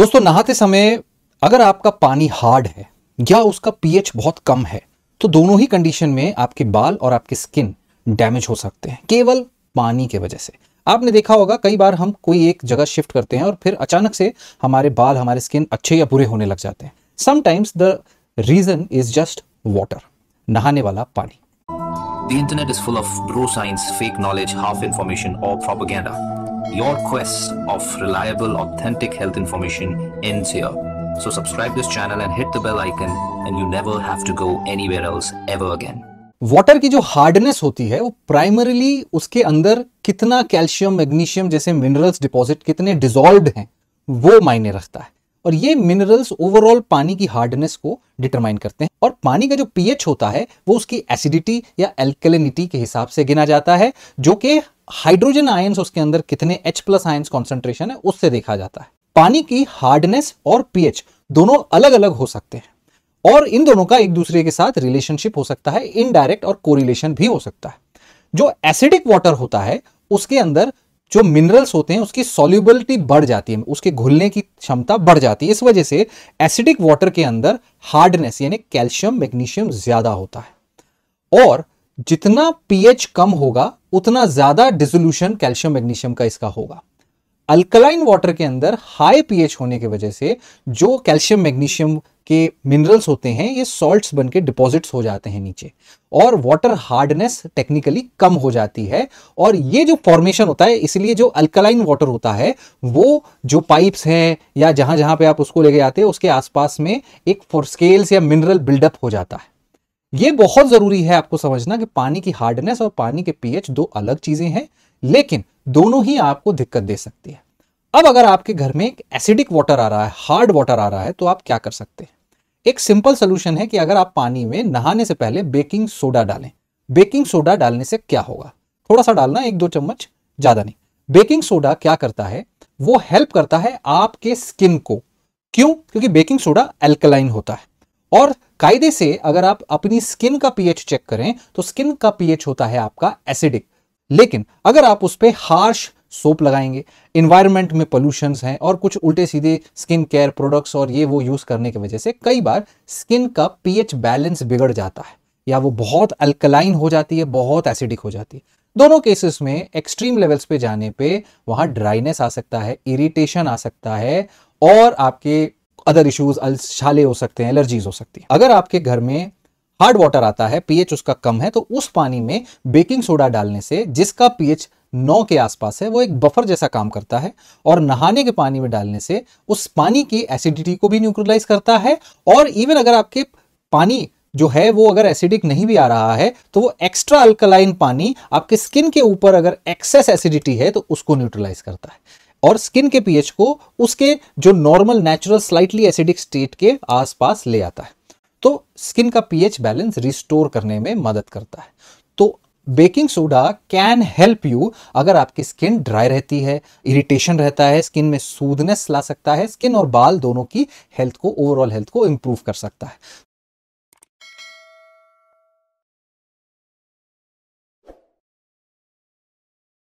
दोस्तों नहाते समय अगर आपका पानी हार्ड है या उसका पीएच बहुत कम है तो दोनों ही कंडीशन में आपके बाल और आपके स्किन डैमेज हो सकते हैं केवल पानी के वजह से आपने देखा होगा कई बार हम कोई एक जगह शिफ्ट करते हैं और फिर अचानक से हमारे बाल हमारे स्किन अच्छे या बुरे होने लग जाते हैं sometimes the reason is just water नहाने वाला पानी The internet is full of bro science, fake knowledge, half information or propaganda. Your quest of reliable, authentic health information ends here. So subscribe this channel and hit the bell icon and you never have to go anywhere else ever again. Water की जो hardness होती है वो primarily उसके अंदर कितना calcium magnesium जैसे minerals deposit कितने डिजोल्व हैं वो मायने रखता है और ये मिनरल्स ओवरऑल पानी की हार्डनेस को डिटरमाइन करते हैं और पानी का जो पीएच होता है वो उसकी एसिडिटी या एल्कलिनिटी के हिसाब से गिना जाता है जो कि हाइड्रोजन आयंस उसके अंदर कितने एच प्लस आयंस कॉन्सेंट्रेशन है उससे देखा जाता है पानी की हार्डनेस और पीएच दोनों अलग अलग हो सकते हैं और इन दोनों का एक दूसरे के साथ रिलेशनशिप हो सकता है इनडायरेक्ट और कोरिलेशन भी हो सकता है जो एसिडिक वाटर होता है उसके अंदर जो मिनरल्स होते हैं उसकी सॉल्युबिलिटी बढ़ जाती है उसके घुलने की क्षमता बढ़ जाती है इस वजह से एसिडिक वाटर के अंदर हार्डनेस यानी कैल्शियम मैग्नीशियम ज्यादा होता है और जितना पीएच कम होगा उतना ज्यादा डिजोल्यूशन कैल्शियम मैग्नीशियम का इसका होगा अल्कलाइन वाटर के अंदर हाई पीएच होने की वजह से जो कैल्शियम मैग्नीशियम के मिनरल्स होते हैं ये सॉल्ट्स बन के डिपॉजिट्स हो जाते हैं नीचे और वाटर हार्डनेस टेक्निकली कम हो जाती है और ये जो फॉर्मेशन होता है इसलिए जो अल्कलाइन वाटर होता है वो जो पाइप्स हैं या जहां जहां पे आप उसको लेके जाते हैं उसके आसपास में एक फोर स्केल्स या मिनरल बिल्डअप हो जाता है ये बहुत जरूरी है आपको समझना कि पानी की हार्डनेस और पानी के पीएच दो अलग चीजें हैं लेकिन दोनों ही आपको दिक्कत दे सकती है अब अगर आपके घर में एक एसिडिक वाटर आ रहा है हार्ड वाटर आ रहा है तो आप क्या कर सकते हैं एक सिंपल सोल्यूशन है कि अगर आप पानी में नहाने से पहले बेकिंग सोडा डालें बेकिंग सोडा डालने से क्या होगा थोड़ा सा डालना एक दो चम्मच ज्यादा नहीं बेकिंग सोडा क्या करता है वो हेल्प करता है आपके स्किन को क्यों क्योंकि बेकिंग सोडा एल्कलाइन होता है और कायदे से अगर आप अपनी स्किन का पीएच चेक करें तो स्किन का पीएच होता है आपका एसिडिक लेकिन अगर आप उस पर हार्श सोप लगाएंगे इन्वायरमेंट में पोल्यूशन हैं और कुछ उल्टे सीधे स्किन केयर प्रोडक्ट्स और ये वो यूज़ करने की वजह से कई बार स्किन का पीएच बैलेंस बिगड़ जाता है या वो बहुत अल्कलाइन हो जाती है बहुत एसिडिक हो जाती है दोनों केसेस में एक्सट्रीम लेवल्स पे जाने पे वहां ड्राइनेस आ सकता है इरिटेशन आ सकता है और आपके अदर इश्यूज छाले हो सकते हैं एलर्जीज हो सकती है अगर आपके घर में हार्ड वाटर आता है पीएच उसका कम है तो उस पानी में बेकिंग सोडा डालने से जिसका पीएच नौ के आसपास है वो एक बफर जैसा काम करता है और नहाने के पानी में डालने से उस पानी की एसिडिटी को भी न्यूट्रलाइज करता है और इवन अगर आपके पानी जो है वो अगर एसिडिक नहीं भी आ रहा है तो वो एक्स्ट्रा अल्कलाइन पानी आपके स्किन के ऊपर अगर एक्सेस एसिडिटी है तो उसको न्यूट्रलाइज करता है और स्किन के पीएच को उसके जो normal natural slightly acidic state के आसपास ले आता है तो स्किन का पीएच बैलेंस रिस्टोर करने में मदद करता है तो baking soda can help you अगर आपकी स्किन ड्राई रहती है इरिटेशन रहता है स्किन में सूदनेस ला सकता है स्किन और बाल दोनों की हेल्थ को ओवरऑल हेल्थ को इंप्रूव कर सकता है